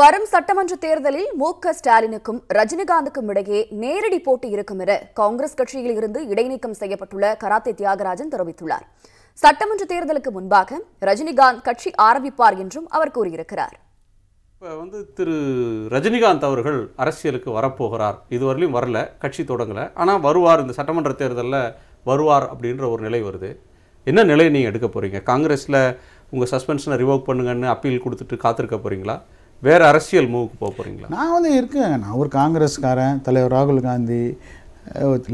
வரும் சட்டமன்ற தேர்தலில் மு க ஸ்டாலினுக்கும் ரஜினிகாந்துக்கும் இடையே நேரடி போட்டி இருக்கும் என காங்கிரஸ் கட்சியில் இருந்து இடைநீக்கம் செய்யப்பட்டுள்ள கராத்தே தியாகராஜன் தெரிவித்துள்ளார் சட்டமன்ற தேர்தலுக்கு முன்பாக ரஜினிகாந்த் கட்சி ஆரம்பிப்பார் என்றும் அவர் கூறியிருக்கிறார் இப்போ வந்து திரு ரஜினிகாந்த் அவர்கள் அரசியலுக்கு வரப்போகிறார் இதுவரையிலும் வரல கட்சி தொடங்கலை ஆனால் வருவார் இந்த சட்டமன்ற தேர்தலில் வருவார் அப்படின்ற ஒரு நிலை வருது என்ன நிலையை நீங்கள் எடுக்க போகிறீங்க காங்கிரஸில் உங்கள் சஸ்பென்ஷனை ரிவோக் பண்ணுங்கன்னு அப்பீல் கொடுத்துட்டு காத்திருக்க போகிறீங்களா வேறு அரசியல் மூவுக்கு போக போகிறீங்களா நான் வந்து இருக்கேன் நான் ஒரு காங்கிரஸ்காரன் தலைவர் ராகுல் காந்தி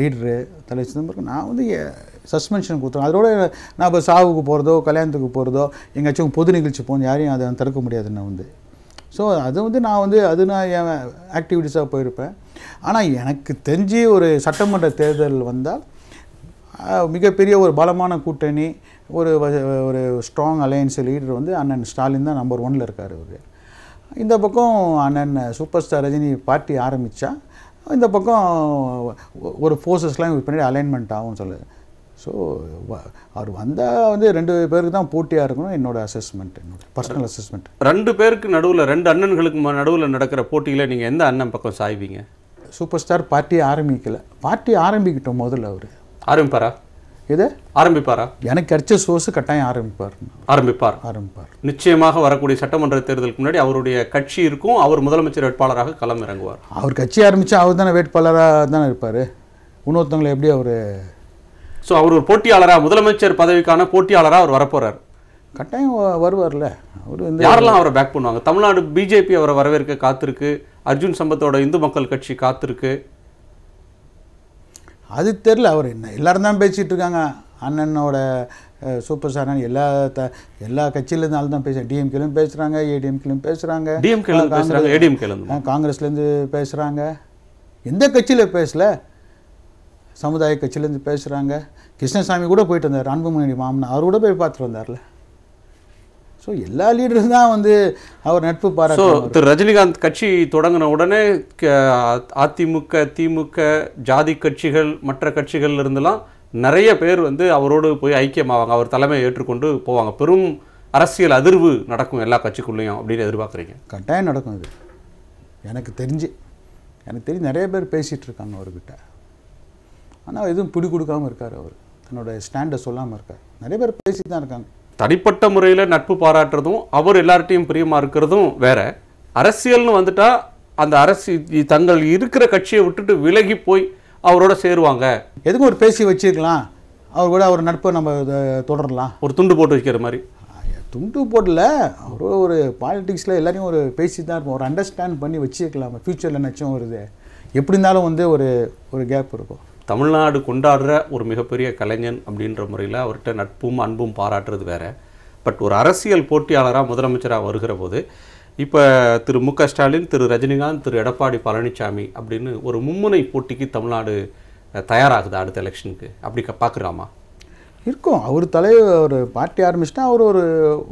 லீடரு தலைவர் சிதம்பரம் நான் வந்து சஸ்பென்ஷன் கொடுத்துருவோம் அதோட நான் இப்போ சாவுக்கு போகிறதோ கல்யாணத்துக்கு போகிறதோ எங்கேயாச்சும் பொது நிகழ்ச்சி போகணும் யாரையும் அதை தடுக்க முடியாது நான் வந்து ஸோ அது வந்து நான் வந்து அது நான் என் ஆக்டிவிட்டீஸாக போயிருப்பேன் ஆனால் எனக்கு தெரிஞ்சு ஒரு சட்டமன்ற தேர்தல் வந்தால் மிகப்பெரிய ஒரு பலமான கூட்டணி ஒரு ஒரு ஸ்ட்ராங் அலையன்ஸ் லீடர் வந்து அண்ணன் ஸ்டாலின் தான் நம்பர் ஒனில் இருக்கார் அவர் இந்த பக்கம் அண்ணன் சூப்பர் ஸ்டார் ரஜினி பார்ட்டி ஆரம்பித்தா இந்த பக்கம் ஒரு ஃபோர்ஸஸ்லாம் இது பின்னாடி அலைன்மெண்ட் ஆகும்னு சொல்லுது ஸோ அவர் வந்தால் வந்து ரெண்டு பேருக்கு தான் போட்டியாக இருக்கணும் என்னோட அசஸ்மெண்ட் என்னோட பர்சனல் அசஸ்மெண்ட் ரெண்டு பேருக்கு நடுவில் ரெண்டு அண்ணன்களுக்கு நடுவில் நடக்கிற போட்டியில் நீங்கள் எந்த அண்ணன் பக்கம் சாய்வீங்க சூப்பர் ஸ்டார் பார்ட்டி ஆரம்பிக்கலை பார்ட்டி ஆரம்பிக்கிட்டோம் முதல்ல அவர் ஆரம்பிப்பாரா இது ஆரம்பிப்பாரா எனக்கு கிடைச்ச சோர்ஸ் கட்டாயம் ஆரம்பிப்பார் ஆரம்பிப்பார் ஆரம்பிப்பார் நிச்சயமாக வரக்கூடிய சட்டமன்ற தேர்தலுக்கு முன்னாடி அவருடைய கட்சி இருக்கும் அவர் முதலமைச்சர் வேட்பாளராக களம் இறங்குவார் அவர் கட்சி ஆரம்பித்தா அவர் தானே வேட்பாளராக தானே இருப்பார் இன்னொருத்தவங்களை எப்படி அவர் ஸோ அவர் ஒரு போட்டியாளராக முதலமைச்சர் பதவிக்கான போட்டியாளராக அவர் வரப்போகிறார் கட்டாயம் வருவார்ல அவர் வந்து யாரெல்லாம் அவரை பேக் பண்ணுவாங்க தமிழ்நாடு பிஜேபி அவரை வரவேற்க காத்திருக்கு அர்ஜுன் சம்பத்தோட இந்து மக்கள் கட்சி காத்திருக்கு அது தெரில அவர் என்ன எல்லோரும் தான் பேசிகிட்டு இருக்காங்க அண்ணனோட சூப்பர் ஸ்டார் எல்லா த எல்லா கட்சியிலேருந்து ஆள் தான் பேசுகிறாங்க டிஎம்கேலும் பேசுகிறாங்க ஏடிஎம்கேலும் பேசுகிறாங்க டிஎம்கே காங்கிரஸ்லேருந்து பேசுகிறாங்க எந்த கட்சியில் பேசல சமுதாய கட்சியிலேருந்து பேசுகிறாங்க கிருஷ்ணசாமி கூட போயிட்டு வந்தார் அன்புமணி மாமன் அவர் கூட போய் பார்த்துட்டு வந்தார்ல ஸோ எல்லா லீடரும் தான் வந்து அவர் நட்பு பாராட்டு ஸோ திரு ரஜினிகாந்த் கட்சி தொடங்கின உடனே அதிமுக திமுக ஜாதி கட்சிகள் மற்ற கட்சிகள் இருந்தெல்லாம் நிறைய பேர் வந்து அவரோடு போய் ஐக்கியமாவாங்க அவர் தலைமையை ஏற்றுக்கொண்டு போவாங்க பெரும் அரசியல் அதிர்வு நடக்கும் எல்லா கட்சிக்குள்ளேயும் அப்படின்னு எதிர்பார்க்குறீங்க கட்டாயம் நடக்கும் இது எனக்கு தெரிஞ்சு எனக்கு தெரிஞ்சு நிறைய பேர் பேசிகிட்டு இருக்காங்க அவர்கிட்ட ஆனால் எதுவும் பிடி கொடுக்காமல் இருக்கார் அவர் தன்னோட ஸ்டாண்டை சொல்லாமல் இருக்கார் நிறைய பேர் பேசி தான் இருக்காங்க தனிப்பட்ட முறையில் நட்பு பாராட்டுறதும் அவர் எல்லார்ட்டையும் பிரியமாக இருக்கிறதும் வேற அரசியல்னு வந்துட்டால் அந்த அரசு தங்கள் இருக்கிற கட்சியை விட்டுட்டு விலகி போய் அவரோட சேருவாங்க எதுக்கும் ஒரு பேசி வச்சுருக்கலாம் அவர் கூட அவர் நட்பை நம்ம தொடரலாம் ஒரு துண்டு போட்டு வைக்கிற மாதிரி துண்டு போட்டில் அவர் ஒரு பாலிட்டிக்ஸில் எல்லாரையும் ஒரு பேசி தான் இருக்கும் ஒரு அண்டர்ஸ்டாண்ட் பண்ணி வச்சுருக்கலாம் ஃப்யூச்சரில் நினச்சும் வருது எப்படி இருந்தாலும் வந்து ஒரு ஒரு கேப் இருக்கும் தமிழ்நாடு கொண்டாடுற ஒரு மிகப்பெரிய கலைஞன் அப்படின்ற முறையில் அவர்கிட்ட நட்பும் அன்பும் பாராட்டுறது வேறு பட் ஒரு அரசியல் போட்டியாளராக முதலமைச்சராக வருகிற போது இப்போ திரு மு ஸ்டாலின் திரு ரஜினிகாந்த் திரு எடப்பாடி பழனிசாமி அப்படின்னு ஒரு மும்முனை போட்டிக்கு தமிழ்நாடு தயாராகுது அடுத்த எலெக்ஷனுக்கு அப்படி பார்க்குறாமா இருக்கும் அவர் தலை ஒரு பார்ட்டி ஆரம்பிச்சுட்டா அவர் ஒரு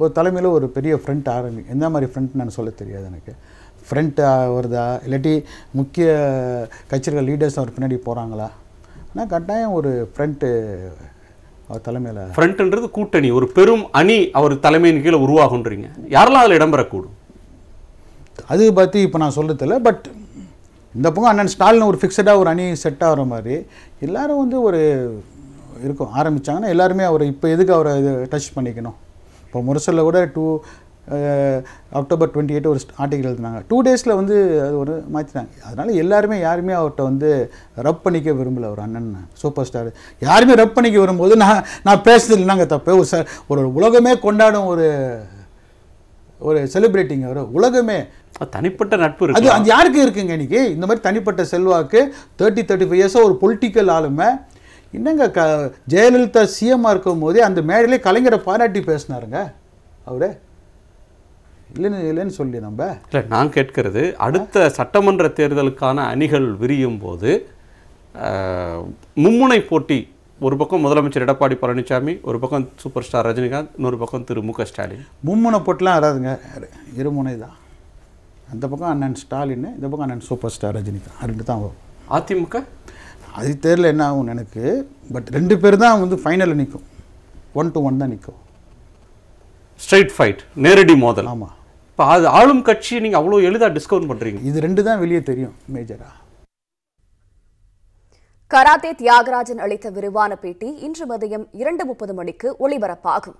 ஒரு தலைமையில் ஒரு பெரிய ஃப்ரண்ட் ஆரம்பி எந்த மாதிரி ஃப்ரெண்ட்னு நான் சொல்ல தெரியாது எனக்கு ஃப்ரெண்ட் வருதா இல்லாட்டி முக்கிய கட்சிகள் லீடர்ஸ் அவர் பின்னாடி போகிறாங்களா நான் கட்டாயம் ஒரு ஃப்ரண்ட்டு அவர் தலைமையில் ஃப்ரண்ட்ன்றது கூட்டணி ஒரு பெரும் அணி அவர் தலைமையின் கீழே உருவாகுன்றீங்க யாரெல்லாம் அதில் இடம்பெறக்கூடும் அது பற்றி இப்போ நான் சொல்லதில்ல பட் இந்த பக்கம் அண்ணன் ஸ்டாலின் ஒரு ஃபிக்ஸடாக ஒரு அணி செட் ஆகிற மாதிரி எல்லோரும் வந்து ஒரு இருக்கும் ஆரம்பித்தாங்கன்னா எல்லாருமே அவர் இப்போ எதுக்கு அவரை இது டச் பண்ணிக்கணும் இப்போ முரசலில் கூட டூ அக்டோபர் டுவெண்ட்டி எயிட் ஒரு ஆர்டிகல் எழுதினாங்க டூ டேஸில் வந்து அது ஒரு மாற்றினாங்க அதனால் எல்லாருமே யாருமே அவர்கிட்ட வந்து ரப் பண்ணிக்க விரும்பலை ஒரு அண்ணன் சூப்பர் ஸ்டார் யாருமே ரப் பண்ணிக்க வரும்போது நான் நான் பேசுறது இல்லைனாங்க தப்பு ஒரு ச ஒரு உலகமே கொண்டாடும் ஒரு ஒரு செலிப்ரேட்டிங் ஒரு உலகமே தனிப்பட்ட நட்பு அது அது யாருக்கு இருக்குங்க இன்னைக்கு இந்த மாதிரி தனிப்பட்ட செல்வாக்கு தேர்ட்டி தேர்ட்டி ஃபைவ் இயர்ஸாக ஒரு பொலிட்டிக்கல் ஆளுமை என்னங்க க ஜெயலலிதா சிஎம்மாக இருக்கும் போதே அந்த மேடையிலே கலைஞரை பாராட்டி பேசினாருங்க அவரே இல்லைன்னு இல்லைன்னு சொல்லி நம்ம இல்லை நான் கேட்கறது அடுத்த சட்டமன்ற தேர்தலுக்கான அணிகள் விரியும் போது மும்முனை போட்டி ஒரு பக்கம் முதலமைச்சர் எடப்பாடி பழனிசாமி ஒரு பக்கம் சூப்பர் ஸ்டார் ரஜினிகாந்த் இன்னொரு பக்கம் திரு மு க ஸ்டாலின் மும்முனை போட்டிலாம் வராதுங்க இருமுனை தான் அந்த பக்கம் அண்ணன் ஸ்டாலின் இந்த பக்கம் அண்ணன் சூப்பர் ஸ்டார் ரஜினிகாந்த் ரெண்டு தான் வரும் அதிமுக அது தெரியல என்ன ஆகும் எனக்கு பட் ரெண்டு பேர் தான் வந்து ஃபைனலில் நிற்கும் ஒன் டு ஒன் தான் நிற்கும் ஸ்ட்ரைட் ஃபைட் நேரடி மோதல் ஆமாம் இப்போ அது ஆளும் கட்சியை நீங்கள் அவ்வளோ எளிதாக டிஸ்கவுண்ட் பண்ணுறீங்க இது ரெண்டு தான் வெளியே தெரியும் மேஜரா கராத்தே தியாகராஜன் அளித்த விரிவான பேட்டி இன்று மதியம் இரண்டு முப்பது மணிக்கு ஒளிபரப்பாகும்